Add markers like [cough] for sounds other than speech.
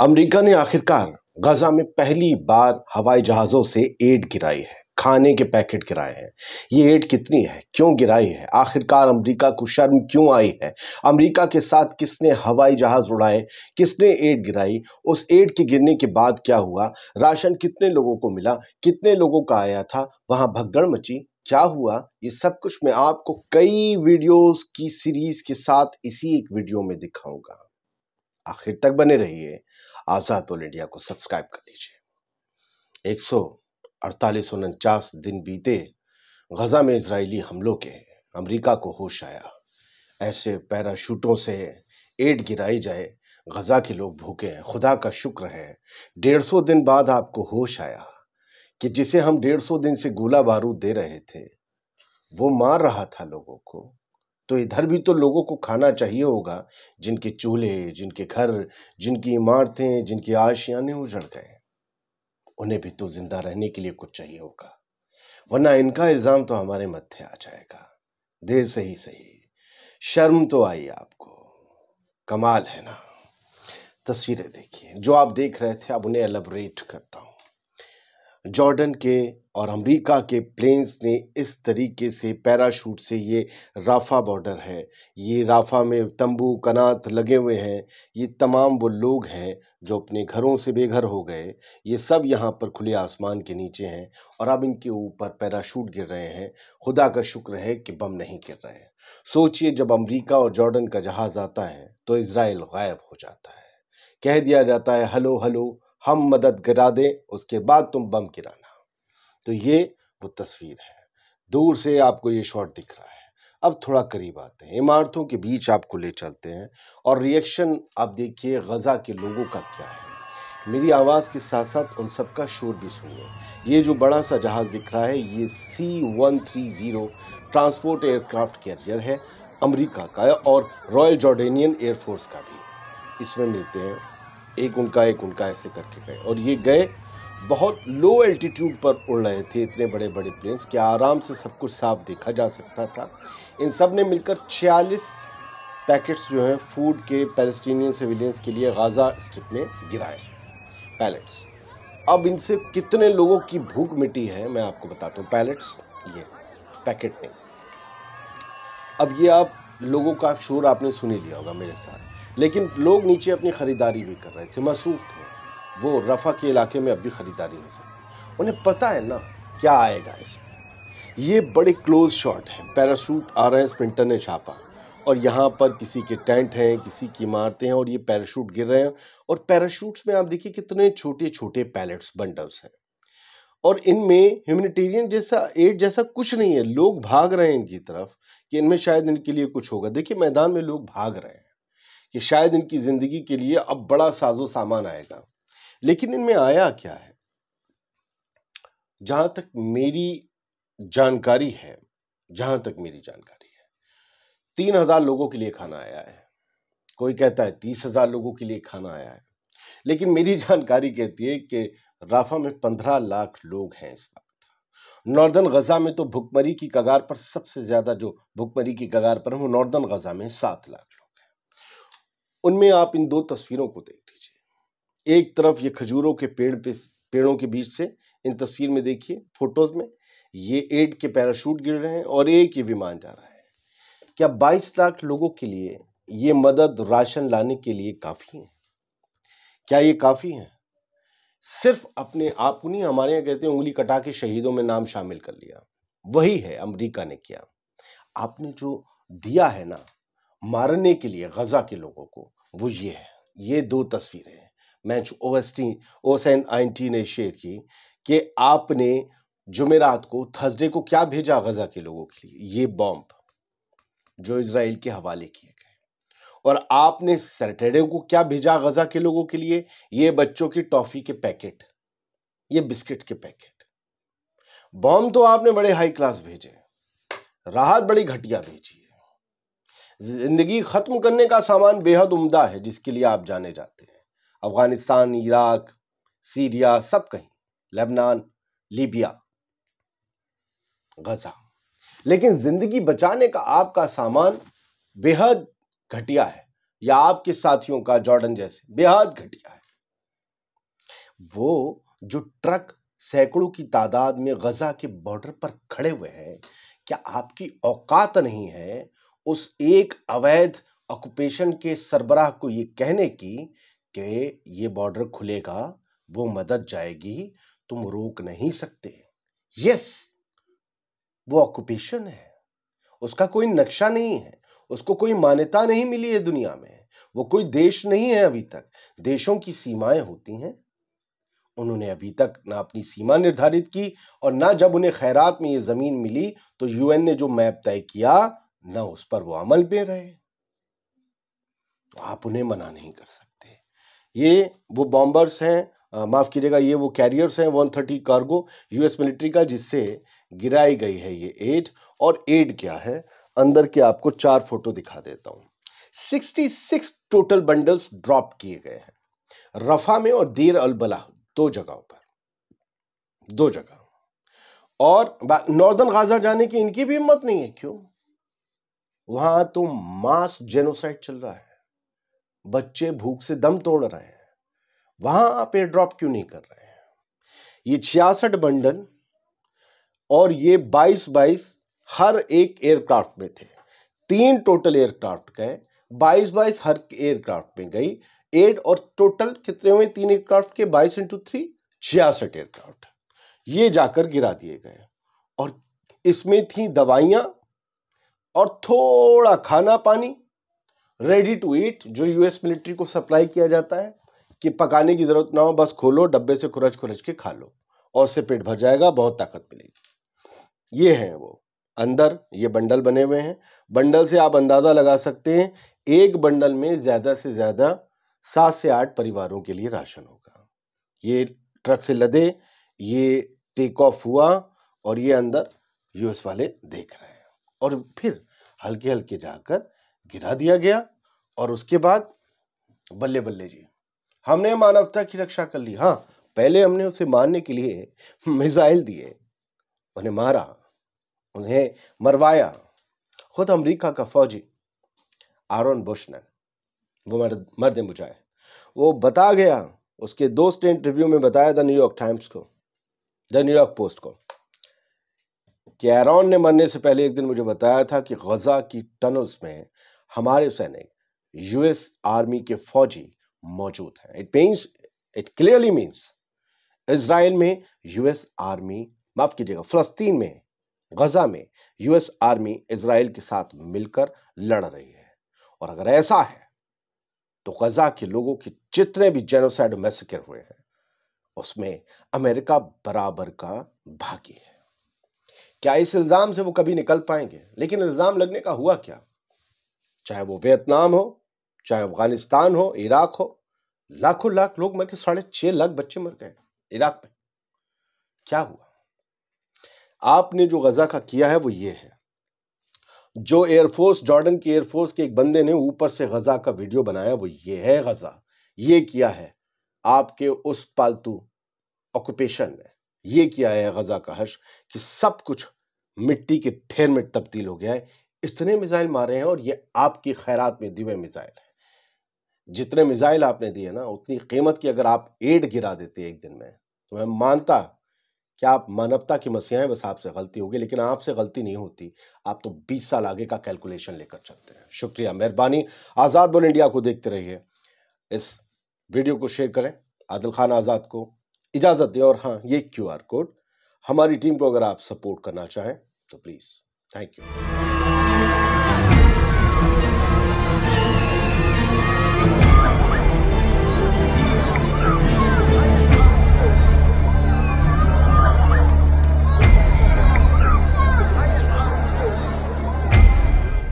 America ने आखिरकार गजा में पहली बार हवाई जहाज़ों से एड गिराई है खाने के पैकेट गिराए हैं ये एड कितनी है क्यों गिराई है आखिरकार अमेरिका को शर्म क्यों आई है अमेरिका के साथ किसने हवाई जहाज उड़ाए किसने एड गिराई उस एड के गिरने के बाद क्या हुआ राशन कितने लोगों को मिला कितने लोगों का आया था वहां भगदड़ मची क्या हुआ ये सब कुछ मैं आपको कई वीडियोस की सीरीज के साथ इसी एक वीडियो में दिखाऊंगा आखिर तक बने रहिए आज़ाद बोल इंडिया को सब्सक्राइब कर लीजिए एक सौ दिन बीते गज़ा में इजरायली हमलों के अमेरिका को होश आया ऐसे पैराशूटों से एड गिराई जाए गज़ा के लोग भूखे हैं खुदा का शुक्र है डेढ़ सौ दिन बाद आपको होश आया कि जिसे हम डेढ़ सौ दिन से गोला बारूद दे रहे थे वो मार रहा था लोगों को तो इधर भी तो लोगों को खाना चाहिए होगा जिनके चूल्हे जिनके घर जिनकी इमारतें जिनकी आशियाने उजड़ गए उन्हें भी तो जिंदा रहने के लिए कुछ चाहिए होगा वरना इनका इल्ज़ाम तो हमारे मध्य आ जाएगा देर से ही सही शर्म तो आई आपको कमाल है ना तस्वीरें देखिए जो आप देख रहे थे अब उन्हें एलबरेट करता जॉर्डन के और अमेरिका के प्लेन्स ने इस तरीके से पैराशूट से ये राफ़ा बॉर्डर है ये राफ़ा में तंबू कनात लगे हुए हैं ये तमाम वो लोग हैं जो अपने घरों से बेघर हो गए ये सब यहाँ पर खुले आसमान के नीचे हैं और अब इनके ऊपर पैराशूट गिर रहे हैं खुदा का शुक्र है कि बम नहीं गिर रहे हैं सोचिए जब अमरीका और जॉर्डन का जहाज़ आता है तो इसराइल गायब हो जाता है कह दिया जाता है हलो हलो हम मदद गिरा दें उसके बाद तुम बम गिराना तो ये वो तस्वीर है दूर से आपको ये शॉट दिख रहा है अब थोड़ा करीब आते हैं इमारतों के बीच आपको ले चलते हैं और रिएक्शन आप देखिए गज़ा के लोगों का क्या है मेरी आवाज़ के साथ साथ उन सब का शोर भी सुनिए ये जो बड़ा सा जहाज़ दिख रहा है ये C one three zero transport aircraft carrier है अमेरिका का और रॉयल जॉर्डेनियन एयरफोर्स का भी इसमें मिलते हैं एक उनका एक उनका ऐसे करके गए और ये गए बहुत लो एल्टीट्यूड पर उड़ रहे थे इतने बड़े बड़े प्लेन्स कि आराम से सब कुछ साफ देखा जा सकता था इन सब ने मिलकर 46 पैकेट्स जो हैं फूड के पैलेस्टीनियन सिविलियंस के लिए गाज़ा स्ट्रिप में गिराए पैलेट्स अब इनसे कितने लोगों की भूख मिटी है मैं आपको बताता हूँ पैलेट्स ये पैकेट नहीं अब ये आप लोगों का शोर आपने सुनी लिया होगा मेरे साथ लेकिन लोग नीचे अपनी ख़रीदारी भी कर रहे थे मसरूफ़ थे वो रफ़ा के इलाके में अब भी ख़रीदारी हो सकती उन्हें पता है ना क्या आएगा इसमें ये बड़े क्लोज शॉट हैं पैराशूट आ रहे हैं स्प्रिंटर ने छापा और यहाँ पर किसी के टेंट हैं किसी की इमारतें हैं और ये पैराशूट गिर रहे हैं और पैराशूट्स में आप देखिए कितने छोटे छोटे पैलेट्स बंडल्स हैं और इनमें ह्यूमनिटेरियन जैसा एड जैसा कुछ नहीं है लोग भाग रहे हैं इनकी तरफ कि इनमें शायद इनके लिए कुछ होगा देखिए मैदान में लोग भाग रहे हैं कि शायद इनकी ज़िंदगी के लिए अब बड़ा साजो सामान आएगा लेकिन इनमें आया क्या है जहाँ तक मेरी जानकारी है जहाँ तक मेरी जानकारी है तीन हज़ार लोगों के लिए खाना आया है कोई कहता है तीस हज़ार लोगों के लिए खाना आया है लेकिन मेरी [laughs] जानकारी कहती है कि राफा में पंद्रह लाख लोग हैं इस वक्त नॉर्दर्न गजा में तो भुखमरी की कगार पर सबसे ज़्यादा जो भुखमरी की कगार पर है वो नॉर्दर्न गजा में सात लाख उनमें आप इन दो तस्वीरों को देख लीजिए एक तरफ ये खजूरों के पेड़ पे पेड़ों के बीच से इन तस्वीर में देखिए फोटोज में ये एड के पैराशूट गिर रहे हैं और एक ये विमान जा रहा है क्या बाईस लाख लोगों के लिए ये मदद राशन लाने के लिए काफ़ी है क्या ये काफ़ी है सिर्फ अपने आप को नहीं हमारे यहां कहते हैं उंगली कटा के शहीदों में नाम शामिल कर लिया वही है अमेरिका ने किया आपने जो दिया है ना मारने के लिए गजा के लोगों को वो ये है ये दो तस्वीरें हैं मैच ओएसटी ओसैन आइंटी ने शेयर की कि आपने जुमेरात को थर्सडे को क्या भेजा गजा के लोगों के लिए ये बॉम्ब जो इसराइल के हवाले किए गए और आपने सैटरडे को क्या भेजा गजा के लोगों के लिए ये बच्चों की टॉफ़ी के पैकेट ये बिस्किट के पैकेट बॉम्ब तो आपने बड़े हाई क्लास भेजे राहत बड़ी घटिया भेजी ज़िंदगी ख़त्म करने का सामान बेहद उम्दा है जिसके लिए आप जाने जाते हैं अफ़गानिस्तान इराक सीरिया सब कहीं लेबनान लीबिया गज़ा लेकिन ज़िंदगी बचाने का आपका सामान बेहद घटिया है या आपके साथियों का जॉर्डन जैसे बेहद घटिया है वो जो ट्रक सैकड़ों की तादाद में गजा के बॉर्डर पर खड़े हुए हैं क्या आपकी औकात नहीं है उस एक अवैध ऑक्यूपेशन के सरबराह को ये कहने की कि ये बॉर्डर खुलेगा वो मदद जाएगी तुम रोक नहीं सकते यस वो ऑक्यूपेशन है उसका कोई नक्शा नहीं है उसको कोई मान्यता नहीं मिली है दुनिया में वो कोई देश नहीं है अभी तक देशों की सीमाएं होती हैं उन्होंने अभी तक ना अपनी सीमा निर्धारित की और ना जब उन्हें खैरात में ये ज़मीन मिली तो यूएन ने जो मैप तय किया न उस पर वो अमल भी रहे तो आप उन्हें मना नहीं कर सकते ये वो बॉम्बर्स हैं माफ़ कीजिएगा ये वो कैरियर्स हैं थर्टी कार्गो यूएस मिलिट्री का जिससे गिराई गई है ये एड और एड क्या है अंदर के आपको चार फोटो दिखा देता हूँ 66 टोटल बंडल्स ड्रॉप किए गए हैं रफा में और देर अलबला दो जगहों पर दो जगह और नॉर्दर्न गाजा जाने की इनकी भी हिम्मत नहीं है क्यों वहां तो मास जेनोसाइड चल रहा है बच्चे भूख से दम तोड़ रहे हैं वहां आप एयर ड्रॉप क्यों नहीं कर रहे हैं ये छियासठ बंडल और ये बाईस बाईस हर एक एयरक्राफ्ट में थे तीन टोटल एयरक्राफ्ट गए बाईस बाईस हर एयरक्राफ्ट में गई एड और टोटल कितने हुए तीन एयरक्राफ्ट के बाईस इंटू थ्री छियासठ एयरक्राफ्ट ये जाकर गिरा दिए गए और इसमें थी दवाइयां और थोड़ा खाना पानी रेडी टू ईट जो यूएस मिलिट्री को सप्लाई किया जाता है कि पकाने की ज़रूरत ना हो बस खोलो डब्बे से खुरच खुरच के खा लो और से पेट भर जाएगा बहुत ताकत मिलेगी ये है वो अंदर ये बंडल बने हुए हैं बंडल से आप अंदाज़ा लगा सकते हैं एक बंडल में ज़्यादा से ज़्यादा सात से आठ परिवारों के लिए राशन होगा ये ट्रक से लदे ये टेक ऑफ हुआ और ये अंदर यूएस वाले देख रहे हैं और फिर हल्के हल्के जाकर गिरा दिया गया और उसके बाद बल्ले बल्ले जी हमने मानवता की रक्षा कर ली हाँ पहले हमने उसे मारने के लिए मिसाइल दिए उन्हें मारा उन्हें मरवाया खुद अमेरिका का फौजी आरोन बुश ने वो मर्द मर्द बुझाए वो बता गया उसके दोस्त ने इंटरव्यू में बताया द न्यूयॉर्क टाइम्स को द न्यूयॉर्क पोस्ट को कैरॉन ने मरने से पहले एक दिन मुझे बताया था कि गजा की टनल्स में हमारे सैनिक यूएस आर्मी के फौजी मौजूद हैं it means it clearly means Israel में यूएस आर्मी माफ कीजिएगा फलस्तीन में गजा में यूएस आर्मी इसराइल के साथ मिलकर लड़ रही है और अगर ऐसा है तो गजा के लोगों के जितने भी जेनोसाइड मैसेकर हुए हैं उसमें अमेरिका बराबर का भागी है क्या इस इल्ज़ाम से वो कभी निकल पाएंगे लेकिन इल्ज़ाम लगने का हुआ क्या चाहे वो वियतनाम हो चाहे अफगानिस्तान हो इराक हो लाखों लाख लोग मर के साढ़े छह लाख बच्चे मर गए इराक में क्या हुआ आपने जो गजा का किया है वो ये है जो एयरफोर्स जॉर्डन की एयरफोर्स के एक बंदे ने ऊपर से गजा का वीडियो बनाया वो ये है गजा ये किया है आपके उस पालतू ऑक्यूपेशन ने ये किया है गजा का हश कि सब कुछ मिट्टी के ठेर में तब्दील हो गया है इतने मिज़ाइल मारे हैं और ये आपकी खैरात में दिवे मिज़ाइल है जितने मिज़ाइल आपने दिए ना उतनी कीमत की अगर आप एड गिरा देते एक दिन में तो मैं मानता कि आप मानवता की मसीहा हैं बस आपसे गलती होगी लेकिन आपसे गलती नहीं होती आप तो 20 साल आगे का कैलकुलेशन लेकर चलते हैं शुक्रिया मेहरबानी आज़ाद बोल इंडिया को देखते रहिए इस वीडियो को शेयर करें आदिल खान आज़ाद को इजाज़त दें और हाँ ये क्यू कोड हमारी टीम को अगर आप सपोर्ट करना चाहें So please, thank you.